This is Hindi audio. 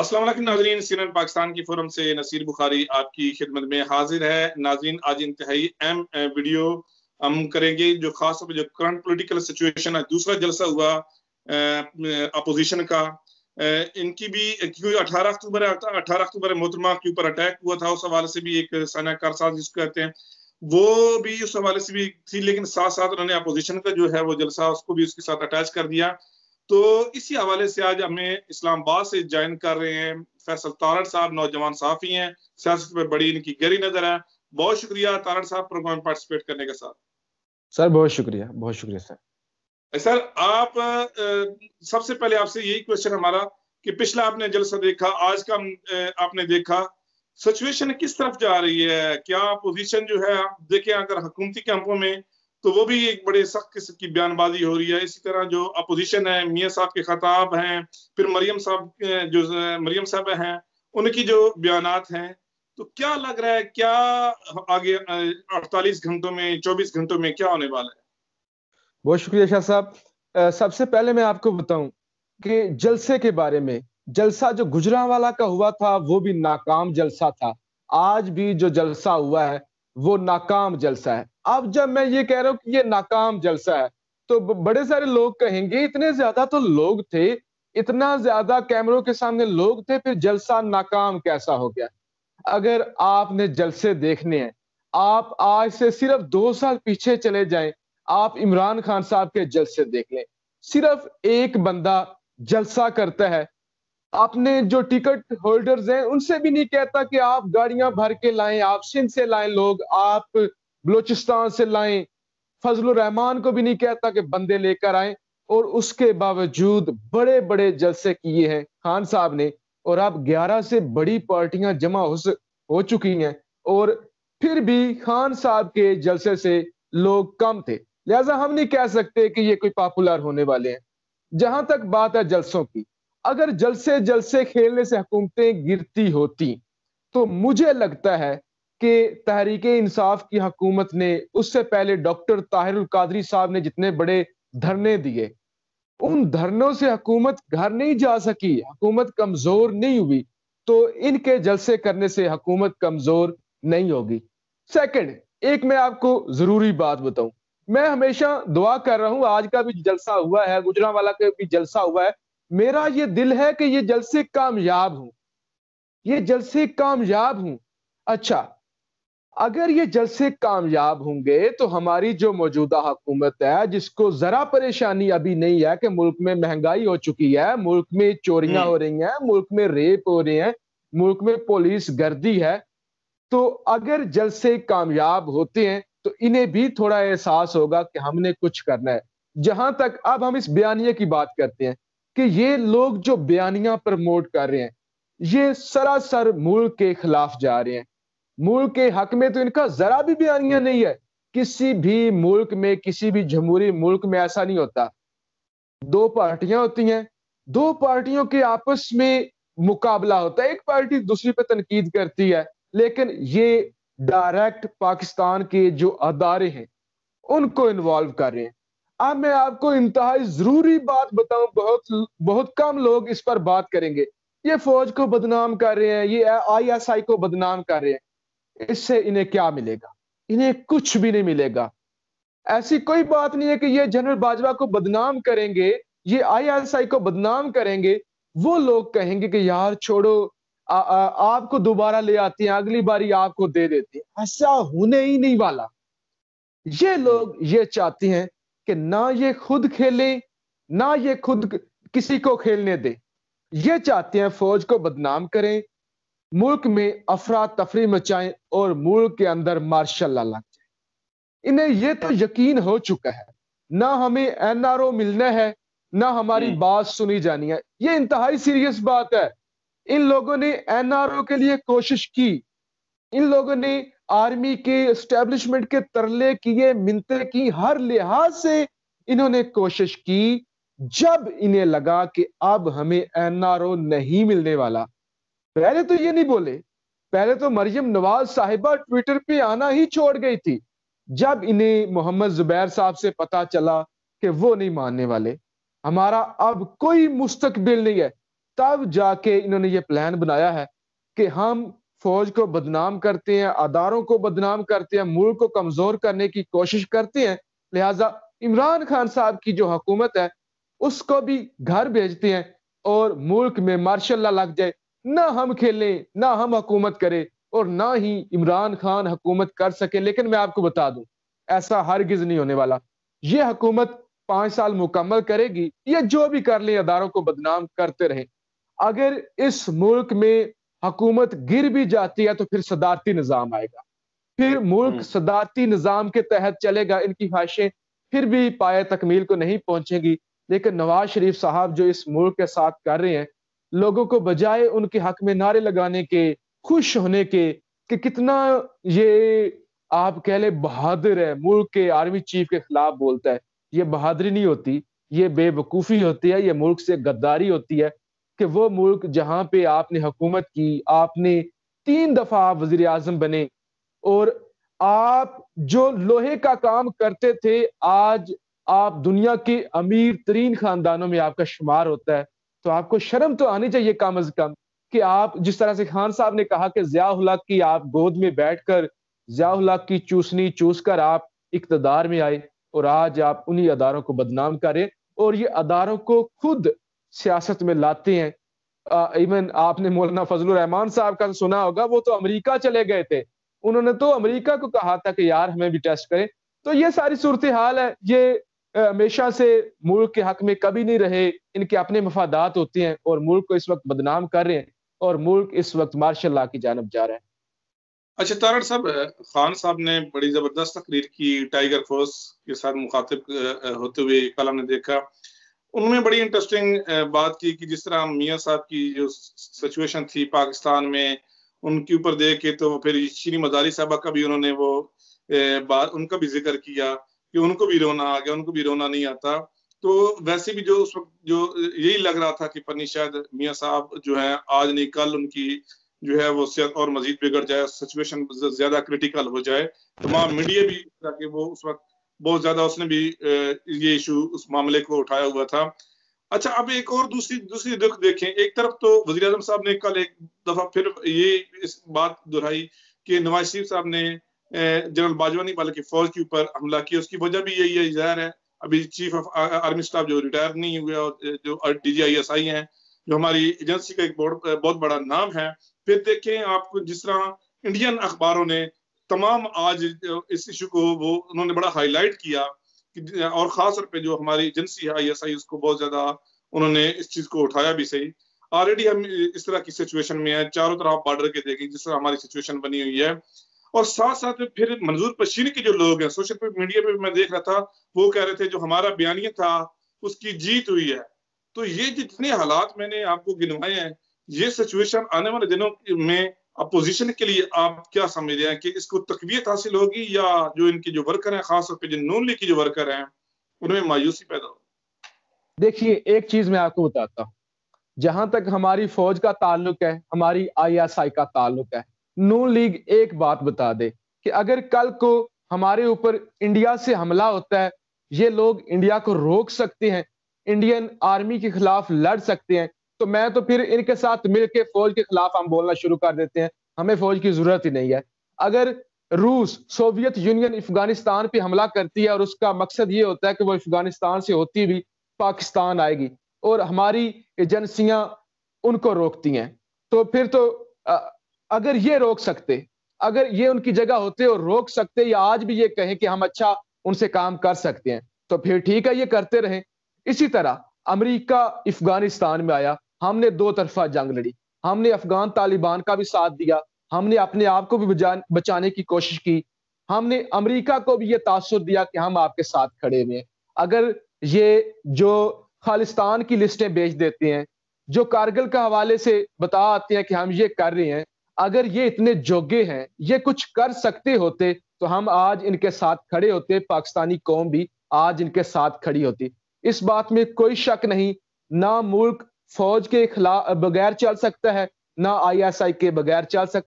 असलम नाजरीन सीन पाकिस्तान की फोरम से नसीर बुखारी आपकी खिदमत में हाजिर है नाजरीन आज इंतहाई अहम वीडियो हम करेंगे जो खास तौर पर जो करंट पोलिटिकल सिचुएशन है दूसरा जलसा हुआ अपोजिशन का इनकी भी क्योंकि अठारह अक्टूबर है अठारह अक्टूबर मोहतरमा के ऊपर अटैक हुआ था उस हवाले से भी एक साना कारसाज जिसको कहते हैं वो भी उस हवाले से भी थी लेकिन साथ साथ उन्होंने अपोजिशन का जो है वो जलसा उसको भी उसके साथ अटैच कर दिया तो इसी हवाले से आज हमें इस्लामाबाद से ज्वाइन कर रहे हैं फैसल तारड़ साहब नौजवान साफी हैं सियासत में बड़ी इनकी गहरी नजर है बहुत शुक्रिया तारड़ साहब प्रोग्राम में पार्टिसिपेट करने के साथ सर बहुत शुक्रिया बहुत शुक्रिया सर सर आप सबसे पहले आपसे यही क्वेश्चन हमारा कि पिछला आपने जलसा देखा आज का आपने देखा सिचुएशन किस तरफ जा रही है क्या पोजीशन जो है आप देखें अगर हुकूमती कैंपों में तो वो भी एक बड़े सख्त किस्म की बयानबाजी हो रही है इसी तरह जो अपोजिशन है मियाँ साहब के खताब हैं फिर मरियम साहब जो मरियम साहब हैं उनकी जो बयान हैं तो क्या लग रहा है क्या आगे अड़तालीस घंटों में चौबीस घंटों में क्या होने वाला है बहुत शुक्रिया शाह साहब सबसे पहले मैं आपको बताऊं कि जलसे के बारे में जलसा जो वाला का हुआ था वो भी नाकाम जलसा था आज भी जो जलसा हुआ है वो नाकाम जलसा है अब जब मैं ये कह रहा हूं कि ये नाकाम जलसा है तो बड़े सारे लोग कहेंगे इतने ज्यादा तो लोग थे इतना ज्यादा कैमरों के सामने लोग थे फिर जलसा नाकाम कैसा हो गया अगर आपने जलसे देखने हैं आप आज से सिर्फ दो साल पीछे चले जाएं आप इमरान खान साहब के जलसे देख लें सिर्फ एक बंदा जलसा करता है अपने जो टिकट होल्डर्स हैं उनसे भी नहीं कहता कि आप गाड़ियां भर के लाएं आप सिंध से लाएं लोग आप बलोचिस्तान से लाएं फजल रहमान को भी नहीं कहता कि बंदे लेकर आए और उसके बावजूद बड़े बड़े जलसे किए हैं खान साहब ने और अब ग्यारह से बड़ी पार्टियां जमा हो, हो चुकी हैं और फिर भी खान साहब के जलसे से लोग कम थे लिहाजा हम नहीं कह सकते कि ये कोई पॉपुलर होने वाले हैं जहां तक बात है जलसों की अगर जल से जल से खेलने से हुकूमतें गिरती होती तो मुझे लगता है कि तहरीक इंसाफ की हकूमत ने उससे पहले डॉक्टर ताहिर कादरी साहब ने जितने बड़े धरने दिए उन धरनों से हुकूमत घर नहीं जा सकी हकूमत कमजोर नहीं हुई तो इनके जलसे करने से हकूमत कमजोर नहीं होगी सेकंड एक मैं आपको जरूरी बात बताऊं मैं हमेशा दुआ कर रहा हूं आज का भी जलसा हुआ है गुजरा वाला का भी जलसा हुआ है मेरा ये दिल है कि ये जलसे कामयाब हूं ये जलसे कामयाब हूं अच्छा अगर ये जलसे कामयाब होंगे तो हमारी जो मौजूदा हुकूमत है जिसको जरा परेशानी अभी नहीं है कि मुल्क में महंगाई हो चुकी है मुल्क में चोरियां हो रही हैं मुल्क में रेप हो रहे हैं मुल्क में पुलिस गर्दी है तो अगर जलसे कामयाब होते हैं तो इन्हें भी थोड़ा एहसास होगा कि हमने कुछ करना है जहां तक अब हम इस बयानिए की बात करते हैं कि ये लोग जो बयानियां प्रमोट कर रहे हैं ये सरासर मुल्क के खिलाफ जा रहे हैं मुल्क के हक में तो इनका जरा भी बयानियां नहीं है किसी भी मुल्क में किसी भी जमहूरी मुल्क में ऐसा नहीं होता दो पार्टियां होती हैं दो पार्टियों के आपस में मुकाबला होता है एक पार्टी दूसरी पर तनकीद करती है लेकिन ये डायरेक्ट पाकिस्तान के जो अदारे हैं उनको इन्वॉल्व कर रहे हैं अब मैं आपको इंतहा जरूरी बात बताऊं बहुत बहुत कम लोग इस पर बात करेंगे ये फौज को बदनाम कर रहे हैं ये आईएसआई को बदनाम कर रहे हैं इससे इन्हें क्या मिलेगा इन्हें कुछ भी नहीं मिलेगा ऐसी कोई बात नहीं है कि ये जनरल बाजवा को बदनाम करेंगे ये आईएसआई को बदनाम करेंगे वो लोग कहेंगे कि यार छोड़ो आ, आ, आपको दोबारा ले आते हैं अगली बारी आपको दे देते हैं ऐसा होने ही नहीं वाला ये लोग ये चाहते हैं कि ना ये खुद खेले ना ये खुद हम्म। किसी को खेलने दे ये चाहते हैं फौज को बदनाम करें मुल्क में अफरा तफरी मचाएं और मुल्क के अंदर मार्शल लग जाए इन्हें यह तो हाँ। यकीन हो चुका है ना हमें एनआरओ मिलना है ना हमारी हम्म। बात सुनी जानी है ये इंतहाई सीरियस बात है इन लोगों ने एनआरओ के लिए कोशिश की इन लोगों ने आर्मी के एस्टेब्लिशमेंट के तरले किए मिनते की हर लिहाज से इन्होंने कोशिश की जब इन्हें लगा कि अब हमें एनआरओ नहीं मिलने वाला पहले तो ये नहीं बोले पहले तो मरियम नवाज साहिबा ट्विटर पे आना ही छोड़ गई थी जब इन्हें मोहम्मद जुबैर साहब से पता चला कि वो नहीं मानने वाले हमारा अब कोई मुस्तकबिल नहीं है तब जाके इन्होंने ये प्लान बनाया है कि हम फौज को बदनाम करते हैं अदारों को बदनाम करते हैं मुल्क को कमजोर करने की कोशिश करते हैं लिहाजा इमरान खान साहब की जो हकूमत है उसको भी घर भेजते हैं और मुल्क में मार्शल लग जाए ना हम खेलें ना हम हकूमत करें और ना ही इमरान खान हुकूमत कर सके लेकिन मैं आपको बता दूं ऐसा हरगिज नहीं होने वाला ये हकूमत पांच साल मुकम्मल करेगी या जो भी कर ले अदारों को बदनाम करते रहे अगर इस मुल्क में हकूमत गिर भी जाती है तो फिर सदारती निज़ाम आएगा फिर मुल्क हम्म। सदारती निज़ाम के तहत चलेगा इनकी ख्वाहिशें फिर भी पाए तकमील को नहीं पहुंचेगी लेकिन नवाज शरीफ साहब जो इस मुल्क के साथ कर रहे हैं लोगों को बजाय उनके हक में नारे लगाने के खुश होने के कि कितना ये आप कह ले बहादुर है मुल्क के आर्मी चीफ के खिलाफ बोलता है ये बहादुरी नहीं होती ये बेवकूफ़ी होती है ये मुल्क से गद्दारी होती है कि वो मुल्क जहाँ पे आपने हुकूमत की आपने तीन दफा आप वजीर आजम बने और आप जो लोहे का काम करते थे आज आप दुनिया के अमीर तरीन खानदानों में आपका शुमार होता है तो आपको शर्म तो आनी चाहिए कम अज कम कि आप जिस तरह से खान साहब ने कहा कि उलाक की आप गोद में बैठ कर बैठकर उलाक की चूसनी चूस कर आप इकतदार में आए और आज आप उन्हीं अदारों को बदनाम करें और ये अदारों को खुद सियासत में लाते हैं इवन आपने मौलाना फजल रहमान साहब का सुना होगा वो तो अमेरिका चले गए थे उन्होंने तो अमेरिका को कहा था कि यार हमें भी टेस्ट करें तो ये सारी सूरत हाल है ये हमेशा से मुल्क के हक में कभी नहीं रहे इनके अपने मफादात होते हैं और मुल्क को इस वक्त बदनाम कर रहे हैं और मुल्क इस वक्त मार्शल लॉ की जानब जा रहे हैं अच्छा तारण साहब खान साहब ने बड़ी जबरदस्त तकरीर की टाइगर फोर्स के साथ मुखातिब होते हुए कल हमने देखा उन्होंने बड़ी इंटरेस्टिंग बात की कि जिस तरह मियाँ साहब की जो सिचुएशन थी पाकिस्तान में उनके ऊपर देख के तो फिर श्री मदारी साहबा का भी उन्होंने वो बात उनका भी जिक्र किया कि उनको भी रोना आ गया उनको भी रोना नहीं आता तो वैसे भी जो उस वक्त जो यही लग रहा था कि पन्नी शायद मियाँ साहब जो है आज नहीं कल उनकी जो है वो सेहत और मजीद बिगड़ जाए सिचुएशन ज्यादा क्रिटिकल हो जाए तमाम मीडिया भी ताकि वो उस वक्त बहुत ज्यादा उसने भी ये इशू उस मामले को उठाया हुआ था अच्छा अब एक और दूसरी दूसरी दुख देखें एक तरफ तो वजी अजम साहब ने कल एक दफा फिर ये इस बात दोहराई कि नवाज शरीफ साहब ने जनरल बाजवानी वाले की फौज के ऊपर हमला किया उसकी वजह भी यही है जाहिर है अभी चीफ ऑफ आर्मी स्टाफ जो रिटायर नहीं हुए और जो D G I S I हैं जो हमारी एजेंसी का एक बहुत बहुत बड़ा नाम है फिर देखें आपको जिस तरह इंडियन अखबारों ने तमाम आज इस इशू को वो उन्होंने बड़ा हाईलाइट किया कि और खास तौर पे जो हमारी एजेंसी है आई उसको बहुत ज्यादा उन्होंने इस चीज को उठाया भी सही ऑलरेडी हम इस तरह की सिचुएशन में है चारों तरफ बॉर्डर के देखें जिस तरह हमारी सिचुएशन बनी हुई है और साथ साथ में फिर मंजूर पशीन के जो लोग हैं सोशल मीडिया पे भी मैं देख रहा था वो कह रहे थे जो हमारा बयानिया था उसकी जीत हुई है तो ये जितने हालात मैंने आपको गिनवाए हैं ये सिचुएशन आने वाले दिनों में अपोजिशन के लिए आप क्या समझ रहे हैं कि इसको तकबीयत हासिल होगी या जो इनके जो वर्कर हैं खासतौर पर जो नून लीग के जो वर्कर हैं उनमें मायूसी पैदा होगी देखिए एक चीज मैं आपको बताता हूँ जहां तक हमारी फौज का ताल्लुक है हमारी आईएसआई का ताल्लुक है नून लीग एक बात बता दे कि अगर कल को हमारे ऊपर इंडिया से हमला होता है ये लोग इंडिया को रोक सकते हैं इंडियन आर्मी के खिलाफ लड़ सकते हैं तो मैं तो फिर इनके साथ मिलकर फौज के खिलाफ हम बोलना शुरू कर देते हैं हमें फौज की जरूरत ही नहीं है अगर रूस सोवियत यूनियन अफगानिस्तान पे हमला करती है और उसका मकसद ये होता है कि वो अफगानिस्तान से होती भी पाकिस्तान आएगी और हमारी एजेंसियां उनको रोकती हैं तो फिर तो अगर ये रोक सकते अगर ये उनकी जगह होते और रोक सकते या आज भी ये कहें कि हम अच्छा उनसे काम कर सकते हैं तो फिर ठीक है ये करते रहें इसी तरह अमेरिका अफगानिस्तान में आया हमने दो तरफा जंग लड़ी हमने अफगान तालिबान का भी साथ दिया हमने अपने आप को भी बचाने की कोशिश की हमने अमेरिका को भी ये तासर दिया कि हम आपके साथ खड़े हुए हैं अगर ये जो खालिस्तान की लिस्टें बेच देते हैं जो कारगिल के हवाले से बता आते हैं कि हम ये कर रहे हैं अगर ये इतने जोगे हैं ये कुछ कर सकते होते तो हम आज इनके साथ खड़े होते पाकिस्तानी कौम भी आज इनके साथ खड़ी होती इस बात में कोई शक नहीं ना मुल्क फौज के खिलाफ बगैर चल सकता है ना आईएसआई के बगैर चल सकता